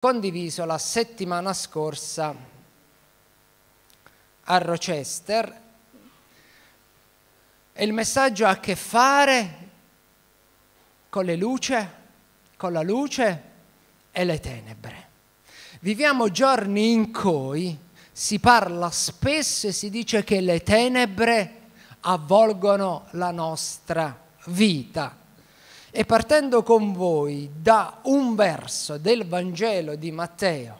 condiviso la settimana scorsa a Rochester e il messaggio ha a che fare con le luce, con la luce e le tenebre. Viviamo giorni in cui si parla spesso e si dice che le tenebre avvolgono la nostra vita. E partendo con voi da un verso del Vangelo di Matteo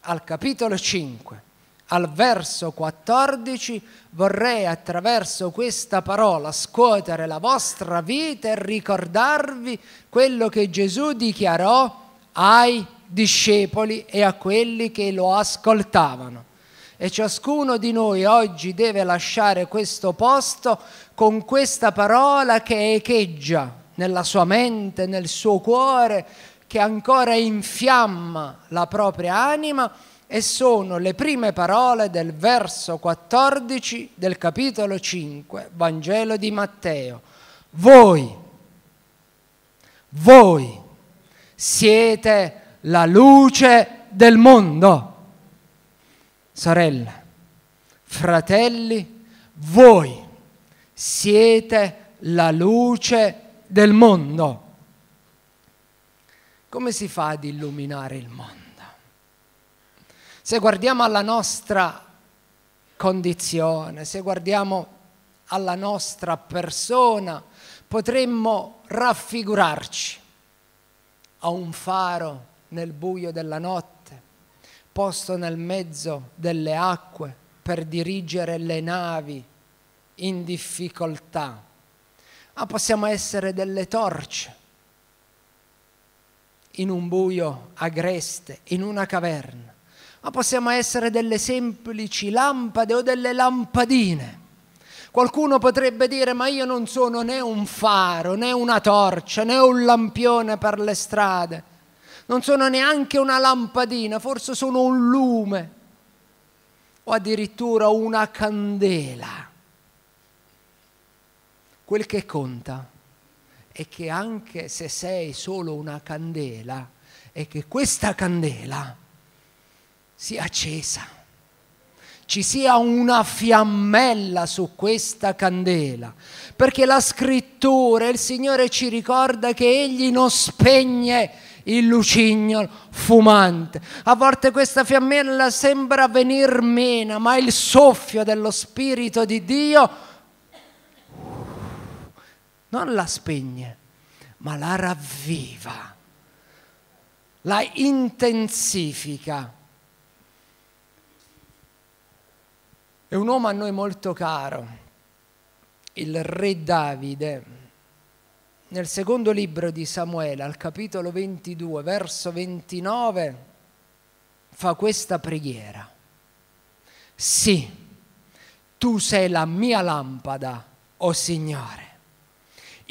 al capitolo 5, al verso 14, vorrei attraverso questa parola scuotere la vostra vita e ricordarvi quello che Gesù dichiarò ai discepoli e a quelli che lo ascoltavano. E ciascuno di noi oggi deve lasciare questo posto con questa parola che echeggia nella sua mente, nel suo cuore, che ancora infiamma la propria anima e sono le prime parole del verso 14 del capitolo 5, Vangelo di Matteo. Voi, voi siete la luce del mondo. Sorelle, fratelli, voi siete la luce del mondo del mondo. Come si fa ad illuminare il mondo? Se guardiamo alla nostra condizione, se guardiamo alla nostra persona, potremmo raffigurarci a un faro nel buio della notte, posto nel mezzo delle acque per dirigere le navi in difficoltà ma ah, possiamo essere delle torce in un buio agreste, in una caverna, ma possiamo essere delle semplici lampade o delle lampadine. Qualcuno potrebbe dire ma io non sono né un faro, né una torcia, né un lampione per le strade, non sono neanche una lampadina, forse sono un lume o addirittura una candela. Quel che conta è che anche se sei solo una candela, è che questa candela sia accesa ci sia una fiammella su questa candela, perché la scrittura, il Signore ci ricorda che Egli non spegne il lucignolo fumante. A volte questa fiammella sembra venir meno, ma il soffio dello Spirito di Dio non la spegne, ma la ravviva, la intensifica. È un uomo a noi molto caro, il re Davide. Nel secondo libro di Samuele, al capitolo 22, verso 29, fa questa preghiera. Sì, tu sei la mia lampada, o oh Signore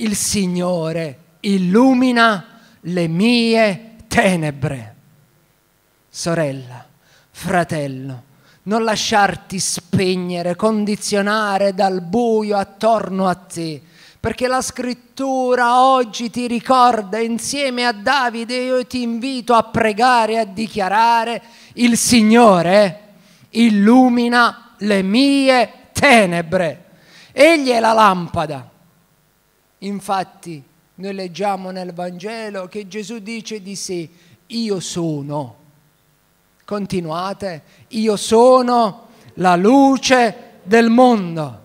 il Signore illumina le mie tenebre. Sorella, fratello, non lasciarti spegnere, condizionare dal buio attorno a te, perché la scrittura oggi ti ricorda insieme a Davide, io ti invito a pregare, a dichiarare, il Signore illumina le mie tenebre. Egli è la lampada Infatti noi leggiamo nel Vangelo che Gesù dice di sé, io sono. Continuate, io sono la luce del mondo.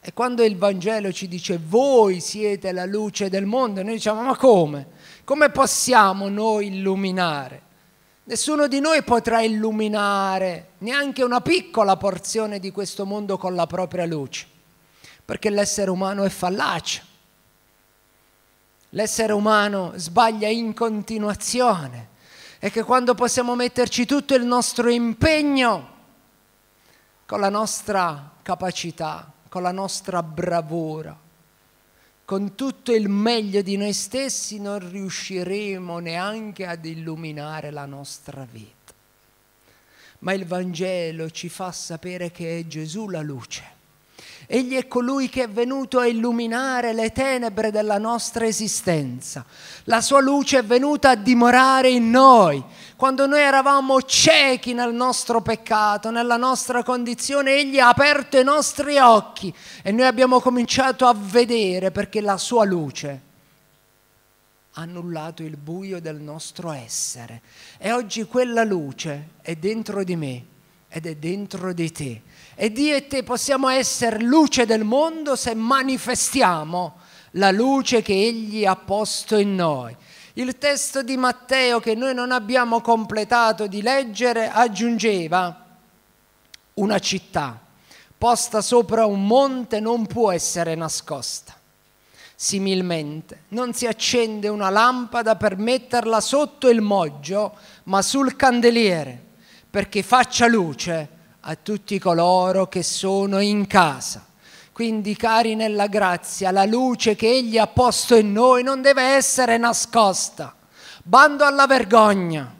E quando il Vangelo ci dice voi siete la luce del mondo, noi diciamo ma come? Come possiamo noi illuminare? Nessuno di noi potrà illuminare neanche una piccola porzione di questo mondo con la propria luce perché l'essere umano è fallace. L'essere umano sbaglia in continuazione e che quando possiamo metterci tutto il nostro impegno, con la nostra capacità, con la nostra bravura, con tutto il meglio di noi stessi non riusciremo neanche ad illuminare la nostra vita. Ma il Vangelo ci fa sapere che è Gesù la luce Egli è colui che è venuto a illuminare le tenebre della nostra esistenza. La sua luce è venuta a dimorare in noi. Quando noi eravamo ciechi nel nostro peccato, nella nostra condizione, Egli ha aperto i nostri occhi e noi abbiamo cominciato a vedere perché la sua luce ha annullato il buio del nostro essere. E oggi quella luce è dentro di me ed è dentro di te. E Dio e te possiamo essere luce del mondo se manifestiamo la luce che Egli ha posto in noi. Il testo di Matteo che noi non abbiamo completato di leggere aggiungeva una città posta sopra un monte non può essere nascosta. Similmente, non si accende una lampada per metterla sotto il moggio, ma sul candeliere, perché faccia luce a tutti coloro che sono in casa. Quindi, cari nella grazia, la luce che Egli ha posto in noi non deve essere nascosta. Bando alla vergogna,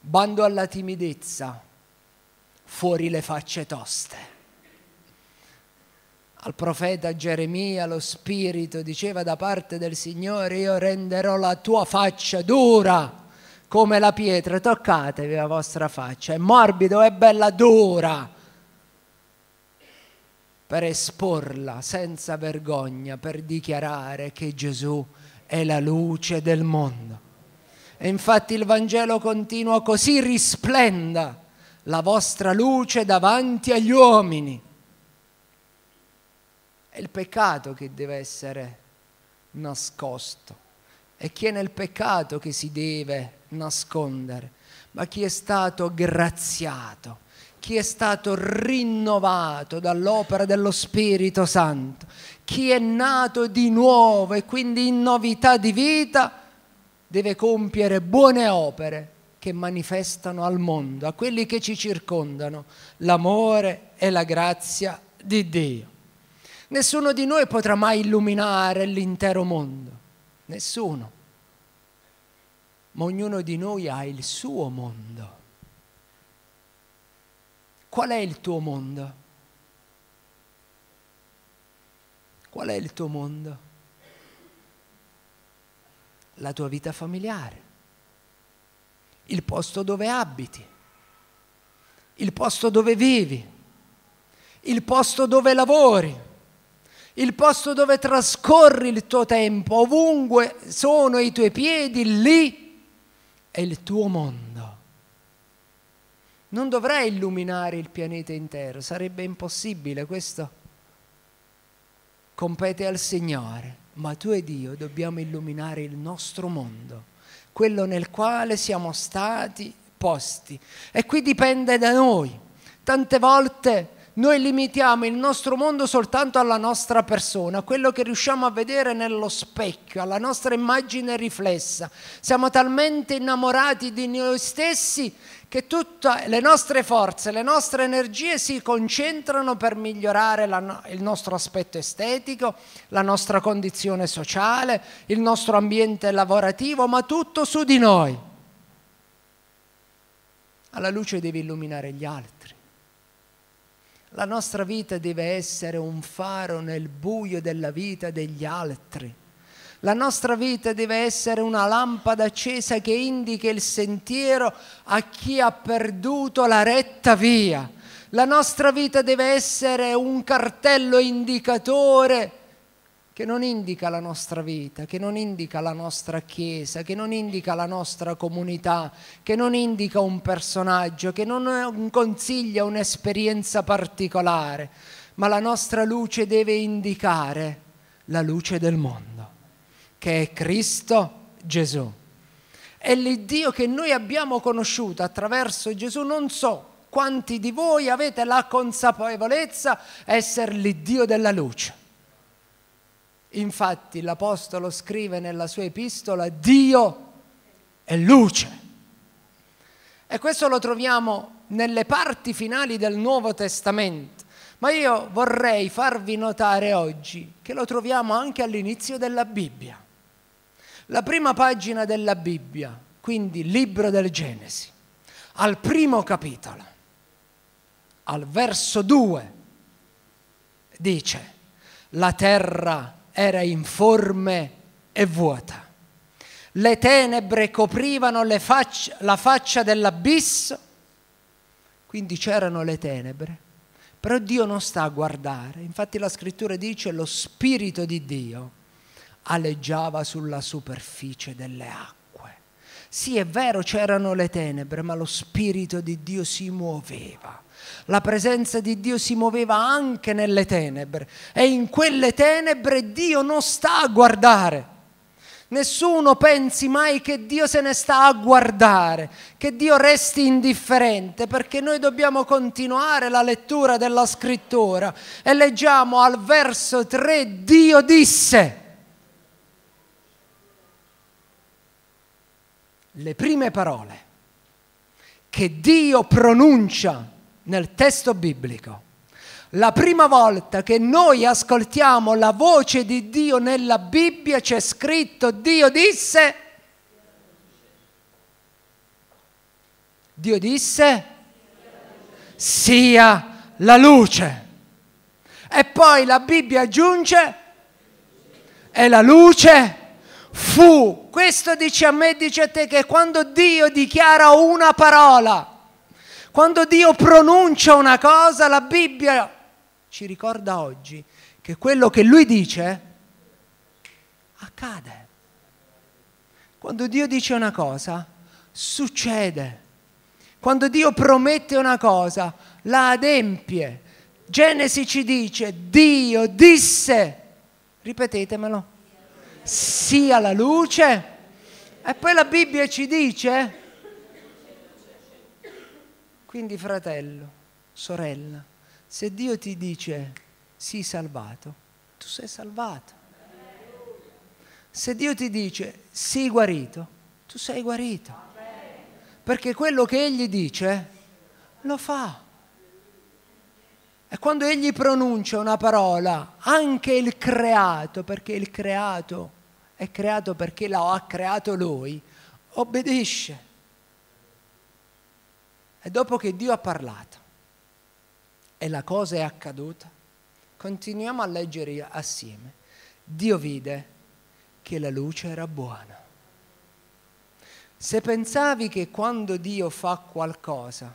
bando alla timidezza, fuori le facce toste. Al profeta Geremia lo Spirito diceva da parte del Signore, io renderò la tua faccia dura come la pietra, toccatevi la vostra faccia, è morbido è bella dura per esporla senza vergogna, per dichiarare che Gesù è la luce del mondo. E infatti il Vangelo continua così risplenda la vostra luce davanti agli uomini. È il peccato che deve essere nascosto è chi è nel peccato che si deve nascondere, ma chi è stato graziato, chi è stato rinnovato dall'opera dello Spirito Santo, chi è nato di nuovo e quindi in novità di vita, deve compiere buone opere che manifestano al mondo, a quelli che ci circondano, l'amore e la grazia di Dio. Nessuno di noi potrà mai illuminare l'intero mondo, Nessuno. Ma ognuno di noi ha il suo mondo. Qual è il tuo mondo? Qual è il tuo mondo? La tua vita familiare, il posto dove abiti, il posto dove vivi, il posto dove lavori, il posto dove trascorri il tuo tempo, ovunque sono i tuoi piedi, lì è il tuo mondo. Non dovrei illuminare il pianeta intero, sarebbe impossibile questo. Compete al Signore, ma tu e Dio dobbiamo illuminare il nostro mondo, quello nel quale siamo stati posti. E qui dipende da noi. Tante volte noi limitiamo il nostro mondo soltanto alla nostra persona, a quello che riusciamo a vedere nello specchio, alla nostra immagine riflessa. Siamo talmente innamorati di noi stessi che tutte le nostre forze, le nostre energie si concentrano per migliorare la, il nostro aspetto estetico, la nostra condizione sociale, il nostro ambiente lavorativo, ma tutto su di noi. Alla luce devi illuminare gli altri. La nostra vita deve essere un faro nel buio della vita degli altri. La nostra vita deve essere una lampada accesa che indica il sentiero a chi ha perduto la retta via. La nostra vita deve essere un cartello indicatore che non indica la nostra vita, che non indica la nostra chiesa, che non indica la nostra comunità, che non indica un personaggio, che non consiglia un'esperienza particolare, ma la nostra luce deve indicare la luce del mondo, che è Cristo Gesù. E l'Iddio che noi abbiamo conosciuto attraverso Gesù non so quanti di voi avete la consapevolezza essere l'Iddio della luce Infatti l'Apostolo scrive nella sua epistola, Dio è luce. E questo lo troviamo nelle parti finali del Nuovo Testamento. Ma io vorrei farvi notare oggi che lo troviamo anche all'inizio della Bibbia. La prima pagina della Bibbia, quindi libro del Genesi, al primo capitolo, al verso 2, dice, la terra è era informe e vuota. Le tenebre coprivano le faccia, la faccia dell'abisso, quindi c'erano le tenebre. Però Dio non sta a guardare, infatti la scrittura dice lo Spirito di Dio aleggiava sulla superficie delle acque. Sì, è vero, c'erano le tenebre, ma lo Spirito di Dio si muoveva la presenza di Dio si muoveva anche nelle tenebre e in quelle tenebre Dio non sta a guardare. Nessuno pensi mai che Dio se ne sta a guardare, che Dio resti indifferente, perché noi dobbiamo continuare la lettura della scrittura e leggiamo al verso 3 Dio disse. Le prime parole che Dio pronuncia nel testo biblico. La prima volta che noi ascoltiamo la voce di Dio nella Bibbia c'è scritto Dio disse Dio disse sia la luce. E poi la Bibbia aggiunge e la luce fu. Questo dice a me, dice a te che quando Dio dichiara una parola quando Dio pronuncia una cosa, la Bibbia ci ricorda oggi che quello che Lui dice accade. Quando Dio dice una cosa, succede. Quando Dio promette una cosa, la adempie. Genesi ci dice, Dio disse, ripetetemelo, sia la luce. E poi la Bibbia ci dice quindi fratello, sorella, se Dio ti dice sii salvato, tu sei salvato. Se Dio ti dice sii guarito, tu sei guarito. Perché quello che Egli dice lo fa. E quando Egli pronuncia una parola, anche il creato, perché il creato è creato perché lo ha creato Lui, obbedisce. E dopo che Dio ha parlato e la cosa è accaduta, continuiamo a leggere assieme. Dio vide che la luce era buona. Se pensavi che quando Dio fa qualcosa,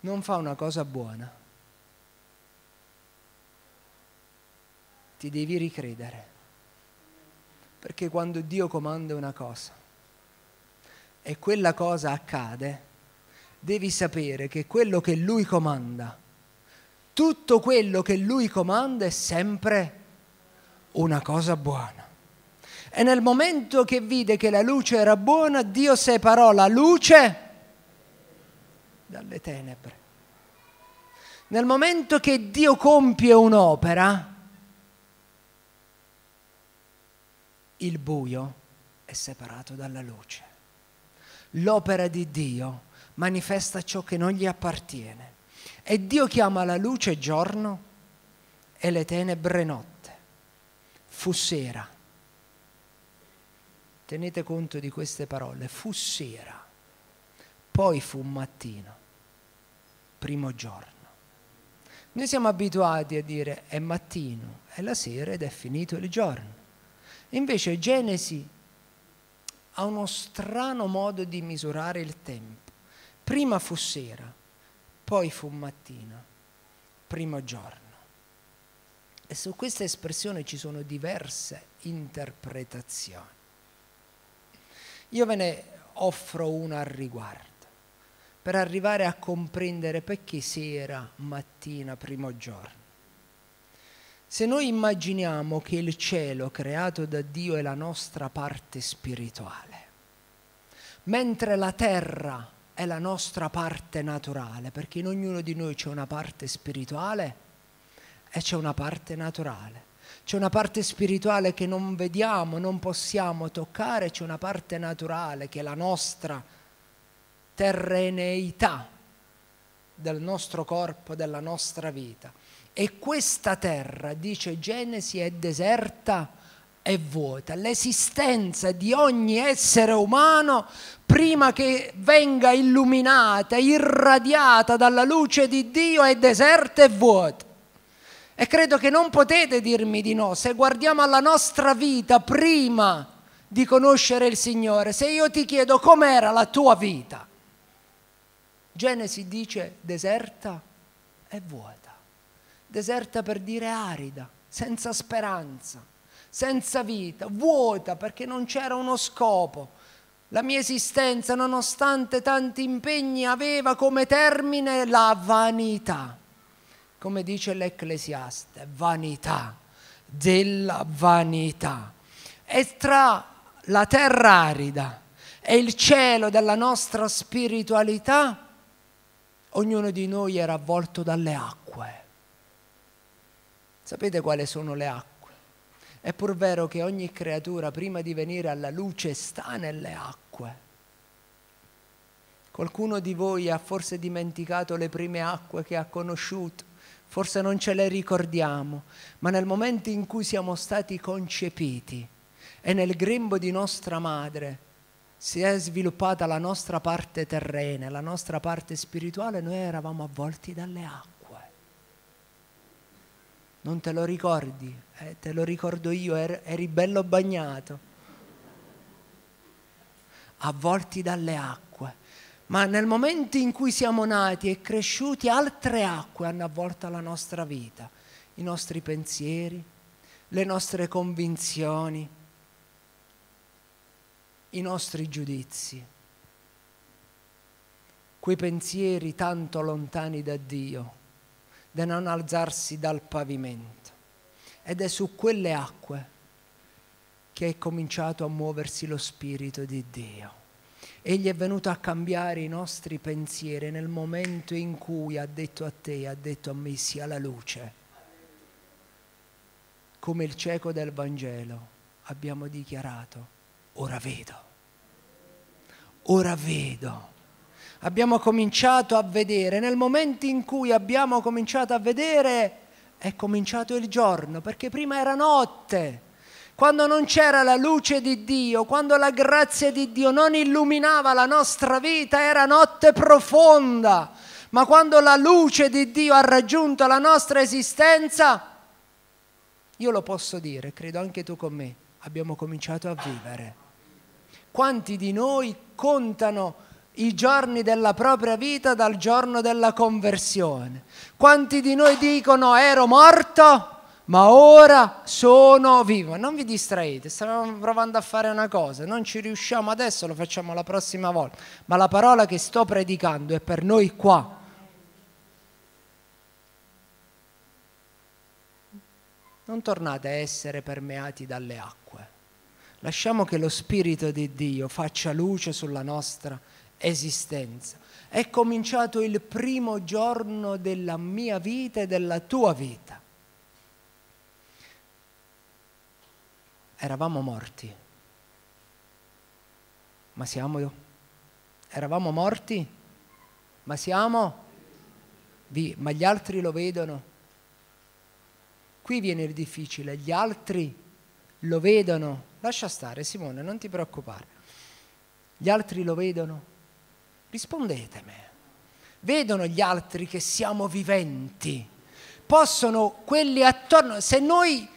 non fa una cosa buona, ti devi ricredere. Perché quando Dio comanda una cosa, e quella cosa accade, devi sapere che quello che lui comanda, tutto quello che lui comanda è sempre una cosa buona. E nel momento che vide che la luce era buona, Dio separò la luce dalle tenebre. Nel momento che Dio compie un'opera, il buio è separato dalla luce l'opera di Dio manifesta ciò che non gli appartiene. E Dio chiama la luce giorno e le tenebre notte. Fu sera. Tenete conto di queste parole. Fu sera. Poi fu mattino. Primo giorno. Noi siamo abituati a dire è mattino, è la sera ed è finito il giorno. Invece Genesi ha uno strano modo di misurare il tempo. Prima fu sera, poi fu mattina, primo giorno. E su questa espressione ci sono diverse interpretazioni. Io ve ne offro una al riguardo, per arrivare a comprendere perché sera, mattina, primo giorno. Se noi immaginiamo che il cielo creato da Dio è la nostra parte spirituale, mentre la terra è la nostra parte naturale, perché in ognuno di noi c'è una parte spirituale e c'è una parte naturale. C'è una parte spirituale che non vediamo, non possiamo toccare, c'è una parte naturale che è la nostra terreneità del nostro corpo, della nostra vita. E questa terra, dice Genesi, è deserta e vuota. L'esistenza di ogni essere umano, prima che venga illuminata, irradiata dalla luce di Dio, è deserta e vuota. E credo che non potete dirmi di no, se guardiamo alla nostra vita prima di conoscere il Signore, se io ti chiedo com'era la tua vita, Genesi dice deserta e vuota deserta per dire arida, senza speranza, senza vita, vuota perché non c'era uno scopo. La mia esistenza, nonostante tanti impegni, aveva come termine la vanità. Come dice l'Ecclesiaste, vanità della vanità. E tra la terra arida e il cielo della nostra spiritualità, ognuno di noi era avvolto dalle acque Sapete quali sono le acque? È pur vero che ogni creatura prima di venire alla luce sta nelle acque. Qualcuno di voi ha forse dimenticato le prime acque che ha conosciuto, forse non ce le ricordiamo, ma nel momento in cui siamo stati concepiti e nel grembo di nostra madre si è sviluppata la nostra parte terrena, la nostra parte spirituale, noi eravamo avvolti dalle acque non te lo ricordi, eh, te lo ricordo io, er, eri bello bagnato, avvolti dalle acque. Ma nel momento in cui siamo nati e cresciuti, altre acque hanno avvolto la nostra vita, i nostri pensieri, le nostre convinzioni, i nostri giudizi. Quei pensieri tanto lontani da Dio di non alzarsi dal pavimento. Ed è su quelle acque che è cominciato a muoversi lo Spirito di Dio. Egli è venuto a cambiare i nostri pensieri nel momento in cui ha detto a te, ha detto a me, sia la luce. Come il cieco del Vangelo abbiamo dichiarato, ora vedo, ora vedo abbiamo cominciato a vedere, nel momento in cui abbiamo cominciato a vedere è cominciato il giorno, perché prima era notte. Quando non c'era la luce di Dio, quando la grazia di Dio non illuminava la nostra vita, era notte profonda. Ma quando la luce di Dio ha raggiunto la nostra esistenza, io lo posso dire, credo anche tu con me, abbiamo cominciato a vivere. Quanti di noi contano i giorni della propria vita dal giorno della conversione. Quanti di noi dicono ero morto, ma ora sono vivo. Non vi distraete, stavamo provando a fare una cosa, non ci riusciamo adesso, lo facciamo la prossima volta. Ma la parola che sto predicando è per noi qua. Non tornate a essere permeati dalle acque. Lasciamo che lo Spirito di Dio faccia luce sulla nostra vita esistenza. È cominciato il primo giorno della mia vita e della tua vita. Eravamo morti, ma siamo... Eravamo morti, ma siamo... Ma gli altri lo vedono. Qui viene il difficile, gli altri lo vedono. Lascia stare Simone, non ti preoccupare. Gli altri lo vedono. Rispondetemi. Vedono gli altri che siamo viventi. Possono quelli attorno, se noi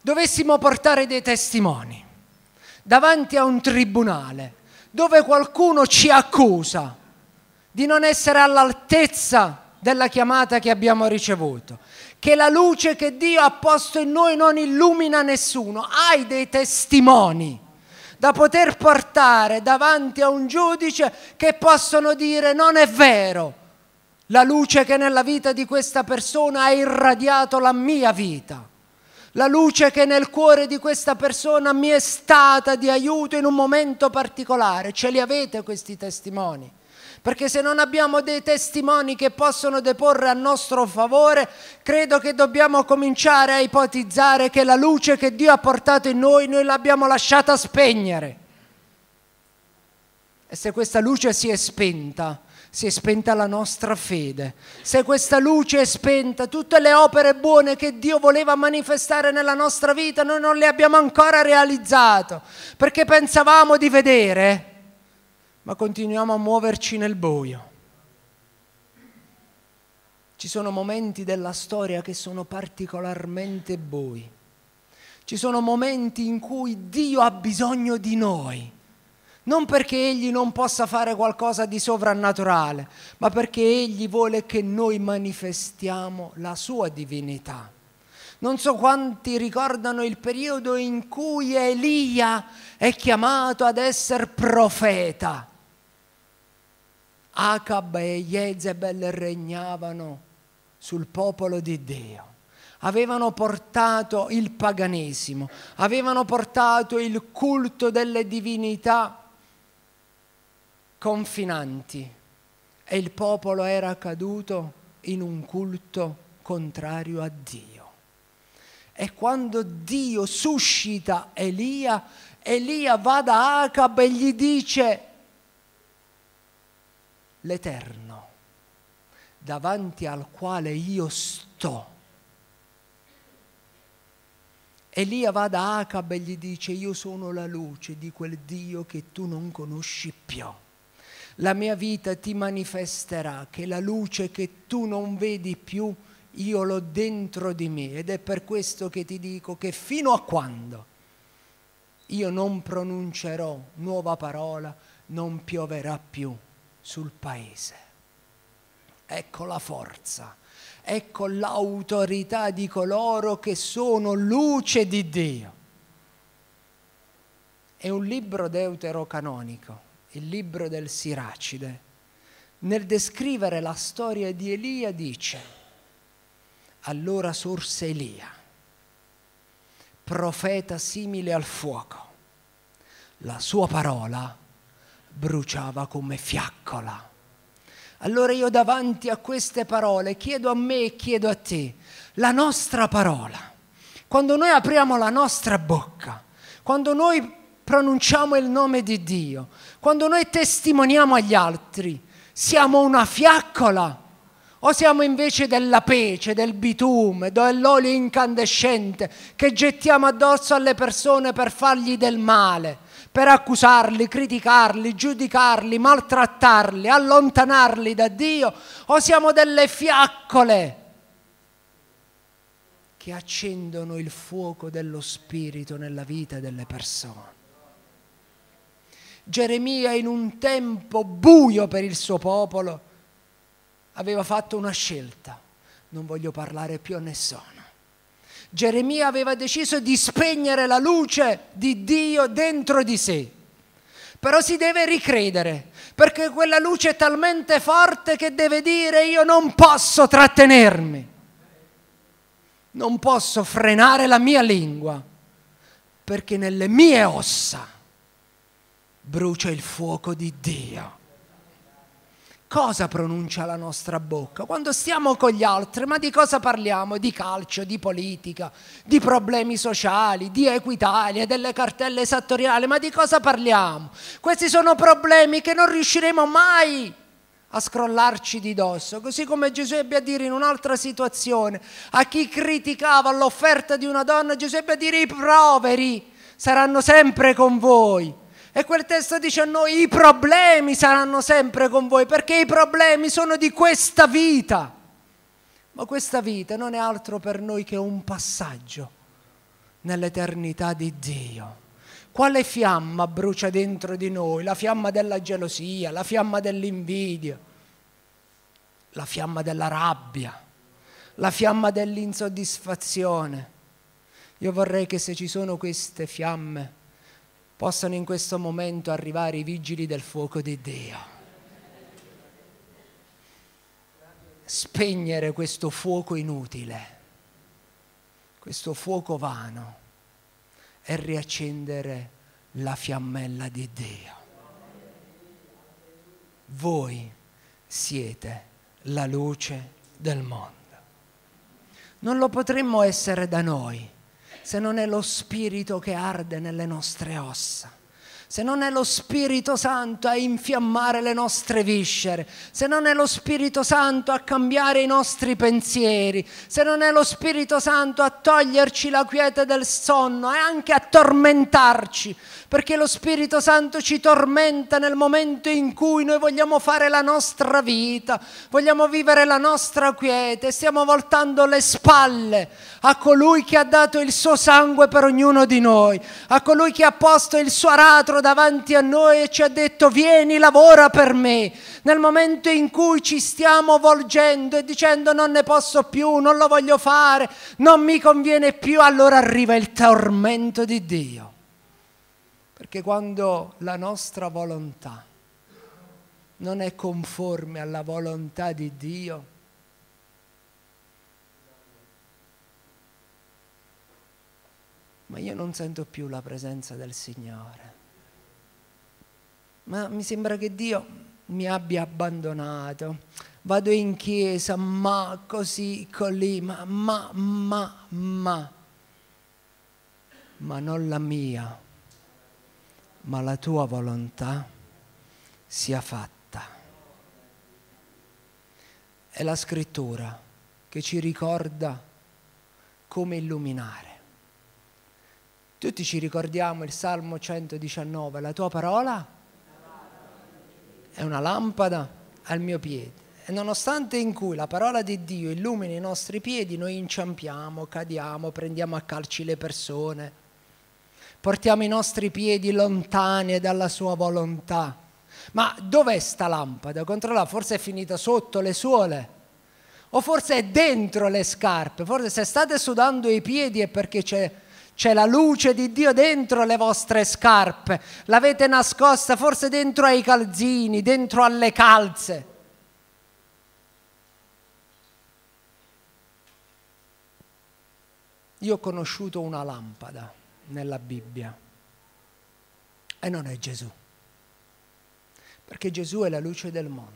dovessimo portare dei testimoni davanti a un tribunale dove qualcuno ci accusa di non essere all'altezza della chiamata che abbiamo ricevuto, che la luce che Dio ha posto in noi non illumina nessuno, hai dei testimoni da poter portare davanti a un giudice che possono dire non è vero, la luce che nella vita di questa persona ha irradiato la mia vita. La luce che nel cuore di questa persona mi è stata di aiuto in un momento particolare. Ce li avete questi testimoni? perché se non abbiamo dei testimoni che possono deporre a nostro favore, credo che dobbiamo cominciare a ipotizzare che la luce che Dio ha portato in noi, noi l'abbiamo lasciata spegnere. E se questa luce si è spenta, si è spenta la nostra fede. Se questa luce è spenta, tutte le opere buone che Dio voleva manifestare nella nostra vita, noi non le abbiamo ancora realizzate, perché pensavamo di vedere ma continuiamo a muoverci nel buio. Ci sono momenti della storia che sono particolarmente bui. Ci sono momenti in cui Dio ha bisogno di noi. Non perché Egli non possa fare qualcosa di sovrannaturale, ma perché Egli vuole che noi manifestiamo la sua divinità. Non so quanti ricordano il periodo in cui Elia è chiamato ad essere profeta. Acab e Jezebel regnavano sul popolo di Dio avevano portato il paganesimo, avevano portato il culto delle divinità confinanti e il popolo era caduto in un culto contrario a Dio. E quando Dio suscita Elia, Elia va da Acab e gli dice l'Eterno, davanti al quale io sto. Elia va da Acab e gli dice, io sono la luce di quel Dio che tu non conosci più. La mia vita ti manifesterà che la luce che tu non vedi più, io l'ho dentro di me ed è per questo che ti dico che fino a quando io non pronuncerò nuova parola, non pioverà più sul paese. Ecco la forza, ecco l'autorità di coloro che sono luce di Dio. È un libro deuterocanonico, il libro del Siracide. Nel descrivere la storia di Elia dice, allora sorse Elia, profeta simile al fuoco. La sua parola è bruciava come fiaccola. Allora io davanti a queste parole chiedo a me e chiedo a te, la nostra parola, quando noi apriamo la nostra bocca, quando noi pronunciamo il nome di Dio, quando noi testimoniamo agli altri, siamo una fiaccola o siamo invece della pece, del bitume, dell'olio incandescente che gettiamo addosso alle persone per fargli del male? per accusarli, criticarli, giudicarli, maltrattarli, allontanarli da Dio o siamo delle fiaccole che accendono il fuoco dello Spirito nella vita delle persone. Geremia in un tempo buio per il suo popolo aveva fatto una scelta, non voglio parlare più a nessuno Geremia aveva deciso di spegnere la luce di Dio dentro di sé. Però si deve ricredere, perché quella luce è talmente forte che deve dire io non posso trattenermi, non posso frenare la mia lingua, perché nelle mie ossa brucia il fuoco di Dio cosa pronuncia la nostra bocca? Quando stiamo con gli altri, ma di cosa parliamo? Di calcio, di politica, di problemi sociali, di Equitalia, delle cartelle esattoriali, ma di cosa parliamo? Questi sono problemi che non riusciremo mai a scrollarci di dosso, così come Gesù ebbe a dire in un'altra situazione a chi criticava l'offerta di una donna, Gesù ebbe a dire i poveri saranno sempre con voi. E quel testo dice a noi i problemi saranno sempre con voi perché i problemi sono di questa vita. Ma questa vita non è altro per noi che un passaggio nell'eternità di Dio. Quale fiamma brucia dentro di noi? La fiamma della gelosia, la fiamma dell'invidia, la fiamma della rabbia, la fiamma dell'insoddisfazione. Io vorrei che se ci sono queste fiamme, possano in questo momento arrivare i vigili del fuoco di Dio. Spegnere questo fuoco inutile, questo fuoco vano e riaccendere la fiammella di Dio. Voi siete la luce del mondo. Non lo potremmo essere da noi se non è lo Spirito che arde nelle nostre ossa, se non è lo Spirito Santo a infiammare le nostre viscere, se non è lo Spirito Santo a cambiare i nostri pensieri, se non è lo Spirito Santo a toglierci la quiete del sonno e anche a tormentarci, perché lo Spirito Santo ci tormenta nel momento in cui noi vogliamo fare la nostra vita, vogliamo vivere la nostra quiete, stiamo voltando le spalle a colui che ha dato il suo sangue per ognuno di noi, a colui che ha posto il suo aratro davanti a noi e ci ha detto vieni, lavora per me. Nel momento in cui ci stiamo volgendo e dicendo non ne posso più, non lo voglio fare, non mi conviene più, allora arriva il tormento di Dio. Perché quando la nostra volontà non è conforme alla volontà di Dio, ma io non sento più la presenza del Signore. Ma mi sembra che Dio mi abbia abbandonato. Vado in chiesa, ma così, colì, ma, ma, ma, ma, ma non la mia ma la tua volontà sia fatta. È la scrittura che ci ricorda come illuminare. Tutti ci ricordiamo il Salmo 119, la tua parola è una lampada al mio piede. E nonostante in cui la parola di Dio illumini i nostri piedi, noi inciampiamo, cadiamo, prendiamo a calci le persone portiamo i nostri piedi lontani dalla sua volontà. Ma dov'è sta lampada? Controlla, forse è finita sotto le suole o forse è dentro le scarpe, forse se state sudando i piedi è perché c'è, c'è la luce di Dio dentro le vostre scarpe, l'avete nascosta forse dentro ai calzini, dentro alle calze. Io ho conosciuto una lampada nella Bibbia e non è Gesù, perché Gesù è la luce del mondo.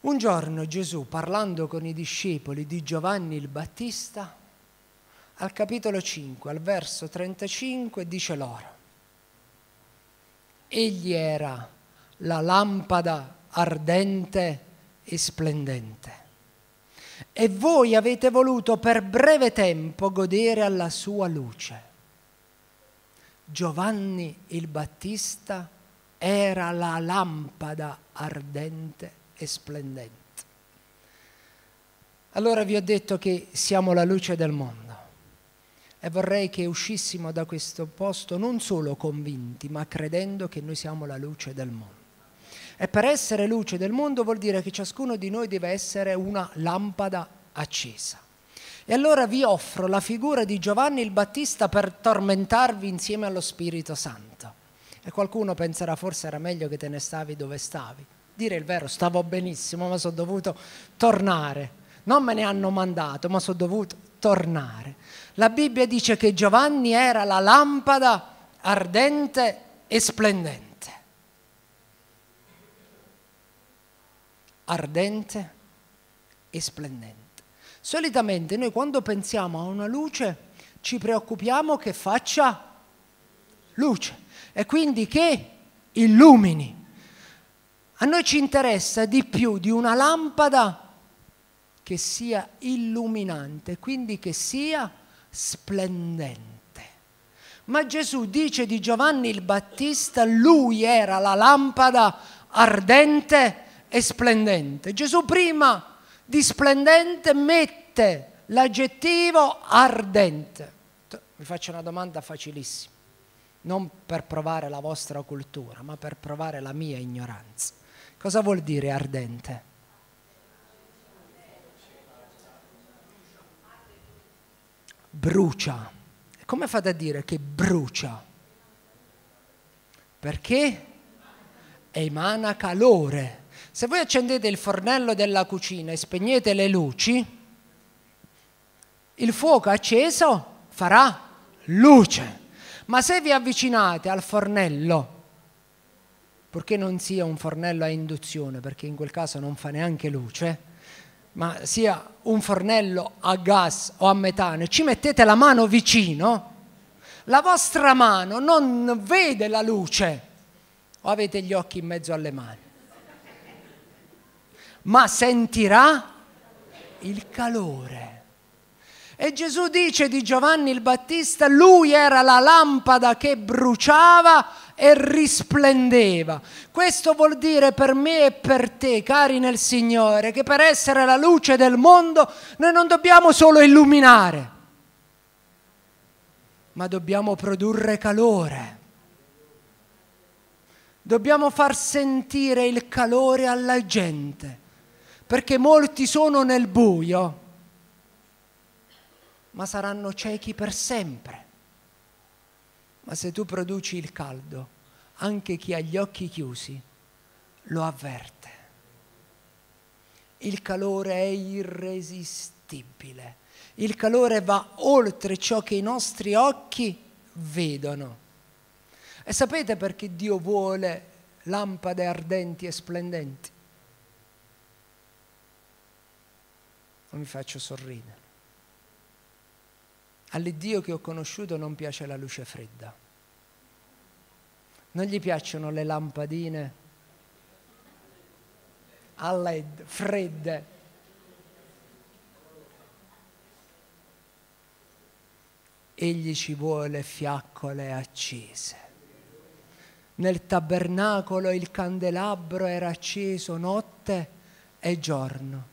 Un giorno Gesù, parlando con i discepoli di Giovanni il Battista, al capitolo 5, al verso 35, dice loro, egli era la lampada ardente e splendente e voi avete voluto per breve tempo godere alla sua luce. Giovanni il Battista era la lampada ardente e splendente. Allora vi ho detto che siamo la luce del mondo e vorrei che uscissimo da questo posto non solo convinti, ma credendo che noi siamo la luce del mondo. E per essere luce del mondo vuol dire che ciascuno di noi deve essere una lampada accesa. E allora vi offro la figura di Giovanni il Battista per tormentarvi insieme allo Spirito Santo. E qualcuno penserà forse era meglio che te ne stavi dove stavi. Dire il vero, stavo benissimo, ma sono dovuto tornare. Non me ne hanno mandato, ma sono dovuto tornare. La Bibbia dice che Giovanni era la lampada ardente e splendente. ardente e splendente. Solitamente noi quando pensiamo a una luce ci preoccupiamo che faccia luce e quindi che illumini. A noi ci interessa di più di una lampada che sia illuminante, quindi che sia splendente. Ma Gesù dice di Giovanni il Battista, lui era la lampada ardente splendente e splendente. Gesù prima di splendente mette l'aggettivo ardente. Vi faccio una domanda facilissima, non per provare la vostra cultura, ma per provare la mia ignoranza. Cosa vuol dire ardente? Brucia. Come fate a dire che brucia? Perché emana calore se voi accendete il fornello della cucina e spegnete le luci, il fuoco acceso farà luce. Ma se vi avvicinate al fornello, purché non sia un fornello a induzione, perché in quel caso non fa neanche luce, ma sia un fornello a gas o a metano, e ci mettete la mano vicino, la vostra mano non vede la luce o avete gli occhi in mezzo alle mani ma sentirà il calore. E Gesù dice di Giovanni il Battista, lui era la lampada che bruciava e risplendeva. Questo vuol dire per me e per te, cari nel Signore, che per essere la luce del mondo noi non dobbiamo solo illuminare, ma dobbiamo produrre calore. Dobbiamo far sentire il calore alla gente perché molti sono nel buio, ma saranno ciechi per sempre. Ma se tu produci il caldo, anche chi ha gli occhi chiusi lo avverte. Il calore è irresistibile. Il calore va oltre ciò che i nostri occhi vedono. E sapete perché Dio vuole lampade ardenti e splendenti? non mi faccio sorridere. All'Iddio che ho conosciuto non piace la luce fredda, non gli piacciono le lampadine a led fredde. Egli ci vuole fiaccole accese. Nel tabernacolo il candelabro era acceso notte e giorno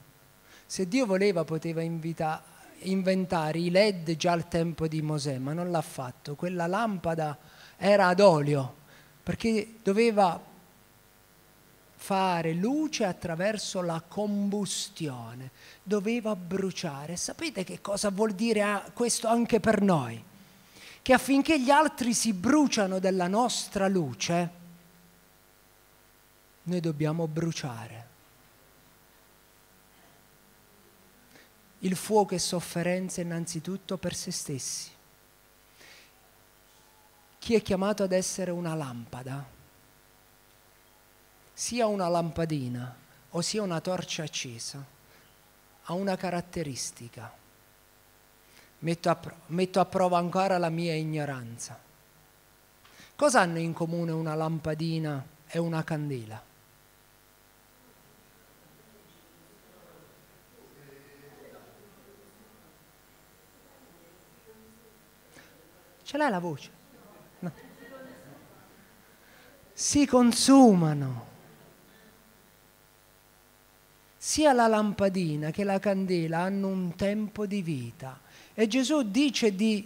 se Dio voleva poteva invita, inventare i led già al tempo di Mosè, ma non l'ha fatto. Quella lampada era ad olio, perché doveva fare luce attraverso la combustione, doveva bruciare. Sapete che cosa vuol dire questo anche per noi? Che affinché gli altri si bruciano della nostra luce, noi dobbiamo bruciare. il fuoco e sofferenza innanzitutto per se stessi. Chi è chiamato ad essere una lampada, sia una lampadina o sia una torcia accesa, ha una caratteristica. Metto a, pro- metto a prova ancora la mia ignoranza. Cosa hanno in comune una lampadina e una candela? Ce l'hai la voce? No. Si consumano. Sia la lampadina che la candela hanno un tempo di vita e Gesù dice di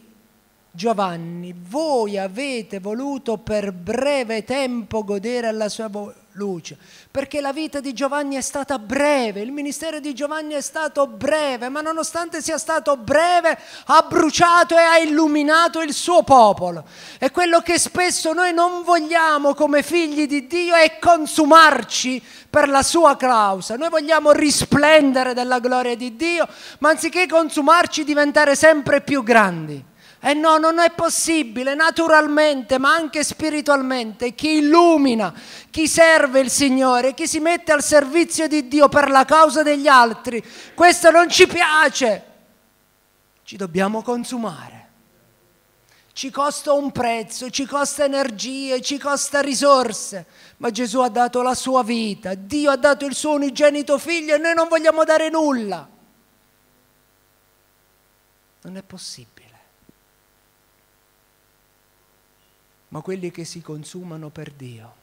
Giovanni, voi avete voluto per breve tempo godere alla sua luce, perché la vita di Giovanni è stata breve, il ministero di Giovanni è stato breve, ma nonostante sia stato breve ha bruciato e ha illuminato il suo popolo. E quello che spesso noi non vogliamo come figli di Dio è consumarci per la sua causa. Noi vogliamo risplendere della gloria di Dio, ma anziché consumarci diventare sempre più grandi. E eh no, non è possibile, naturalmente, ma anche spiritualmente, chi illumina, chi serve il Signore, chi si mette al servizio di Dio per la causa degli altri, questo non ci piace. Ci dobbiamo consumare. Ci costa un prezzo, ci costa energie, ci costa risorse, ma Gesù ha dato la sua vita, Dio ha dato il suo unigenito figlio e noi non vogliamo dare nulla. Non è possibile. ma quelli che si consumano per Dio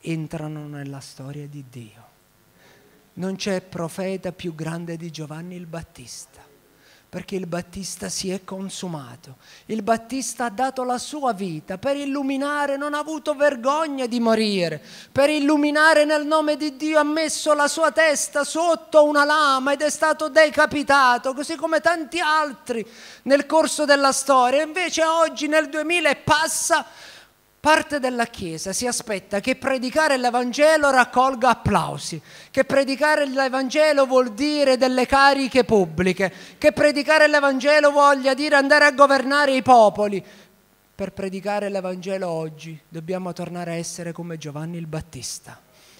entrano nella storia di Dio. Non c'è profeta più grande di Giovanni il Battista perché il Battista si è consumato. Il Battista ha dato la sua vita per illuminare, non ha avuto vergogna di morire, per illuminare nel nome di Dio ha messo la sua testa sotto una lama ed è stato decapitato, così come tanti altri nel corso della storia. Invece oggi nel 2000 passa parte della Chiesa si aspetta che predicare l'Evangelo raccolga applausi, che predicare l'Evangelo vuol dire delle cariche pubbliche, che predicare l'Evangelo voglia dire andare a governare i popoli. Per predicare l'Evangelo oggi dobbiamo tornare a essere come Giovanni il Battista,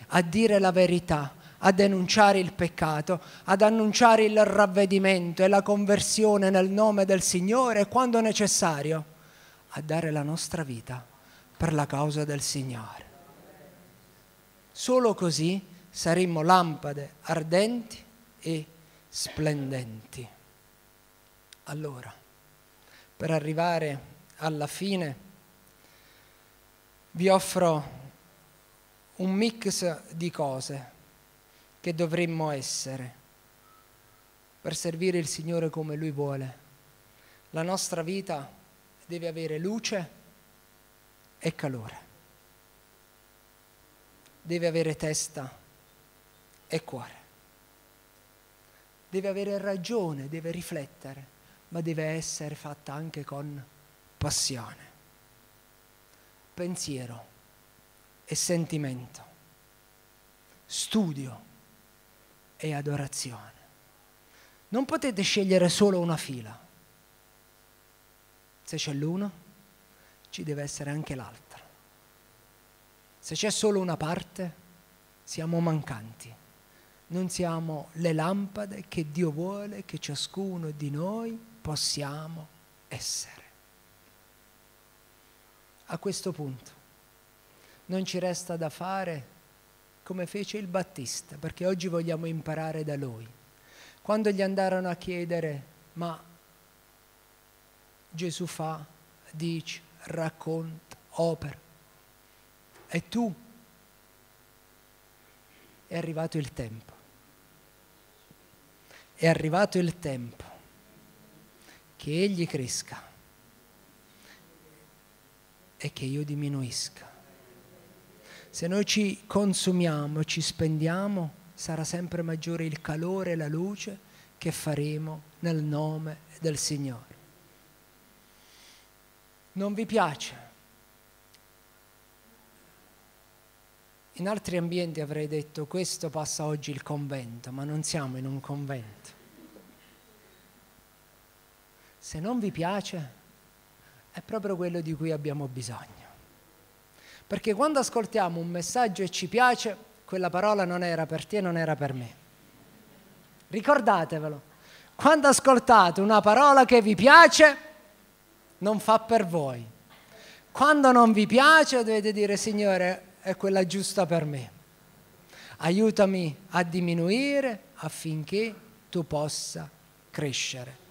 a dire la verità, a denunciare il peccato, ad annunciare il ravvedimento e la conversione nel nome del Signore quando necessario, a dare la nostra vita per la causa del Signore. Solo così saremmo lampade ardenti e splendenti. Allora, per arrivare alla fine, vi offro un mix di cose che dovremmo essere per servire il Signore come Lui vuole. La nostra vita deve avere luce e calore. Deve avere testa e cuore. Deve avere ragione, deve riflettere, ma deve essere fatta anche con passione, pensiero e sentimento, studio e adorazione. Non potete scegliere solo una fila. Se c'è l'uno, ci deve essere anche l'altra. Se c'è solo una parte, siamo mancanti. Non siamo le lampade che Dio vuole che ciascuno di noi possiamo essere. A questo punto non ci resta da fare come fece il Battista, perché oggi vogliamo imparare da lui. Quando gli andarono a chiedere, ma Gesù fa, dice, racconta, opera. E tu? È arrivato il tempo. È arrivato il tempo che Egli cresca e che io diminuisca. Se noi ci consumiamo, ci spendiamo, sarà sempre maggiore il calore e la luce che faremo nel nome del Signore non vi piace. In altri ambienti avrei detto questo passa oggi il convento, ma non siamo in un convento. Se non vi piace, è proprio quello di cui abbiamo bisogno. Perché quando ascoltiamo un messaggio e ci piace, quella parola non era per te, non era per me. Ricordatevelo, quando ascoltate una parola che vi piace, non fa per voi. Quando non vi piace dovete dire Signore è quella giusta per me. Aiutami a diminuire affinché tu possa crescere.